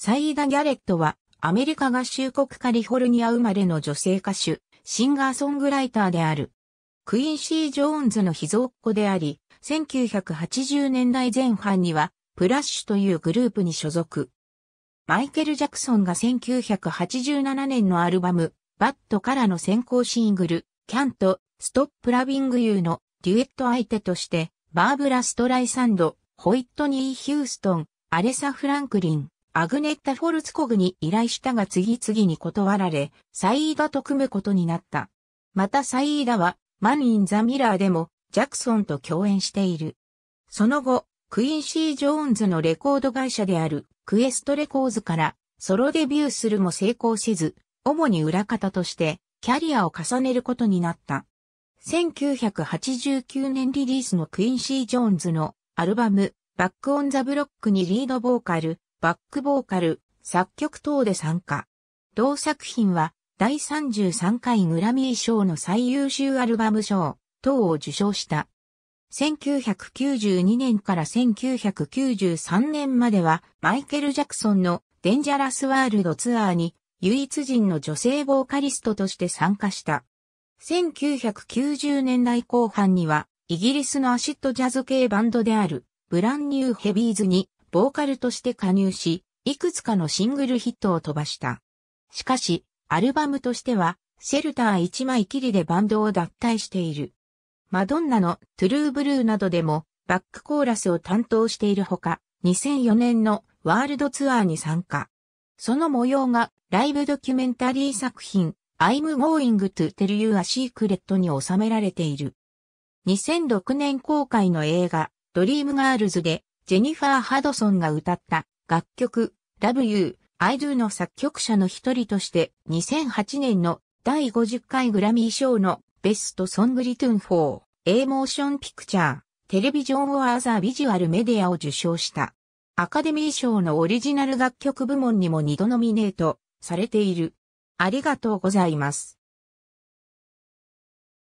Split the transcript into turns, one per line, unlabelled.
サイーダ・ギャレットは、アメリカ合衆国カリフォルニア生まれの女性歌手、シンガーソングライターである。クインシー・ジョーンズの秘蔵っ子であり、1980年代前半には、プラッシュというグループに所属。マイケル・ジャクソンが1987年のアルバム、バットからの先行シングル、キャント、ストップ・ラビング・ユーのデュエット相手として、バーブラ・ストライサンド、ホイットニー・ヒューストン、アレサ・フランクリン、アグネッタ・フォルツコグに依頼したが次々に断られ、サイーダと組むことになった。またサイーダは、マン・イン・ザ・ミラーでも、ジャクソンと共演している。その後、クインシー・ジョーンズのレコード会社であるクエストレコーズからソロデビューするも成功せず、主に裏方としてキャリアを重ねることになった。1989年リリースのクインシー・ジョーンズのアルバムバック・オン・ザ・ブロックにリードボーカルバックボーカル、作曲等で参加。同作品は、第33回グラミー賞の最優秀アルバム賞等を受賞した。1992年から1993年までは、マイケル・ジャクソンのデンジャラス・ワールドツアーに唯一人の女性ボーカリストとして参加した。1990年代後半には、イギリスのアシッドジャズ系バンドである、ブランニューヘビーズにボーカルとして加入し、いくつかのシングルヒットを飛ばした。しかし、アルバムとしては、シェルター1枚きりでバンドを脱退している。マドンナのトゥルーブルーなどでもバックコーラスを担当しているほか、2004年のワールドツアーに参加。その模様がライブドキュメンタリー作品 I'm going to tell you a secret に収められている。2006年公開の映画ドリームガールズでジェニファー・ハドソンが歌った楽曲 W I Do の作曲者の一人として2008年の第50回グラミー賞のベストソングリトゥン4、A モーションピクチャー、テレビジョン・オアーザー・ビジュアル・メディアを受賞した。アカデミー賞のオリジナル楽曲部門にも2度ノミネートされている。ありがとうございます。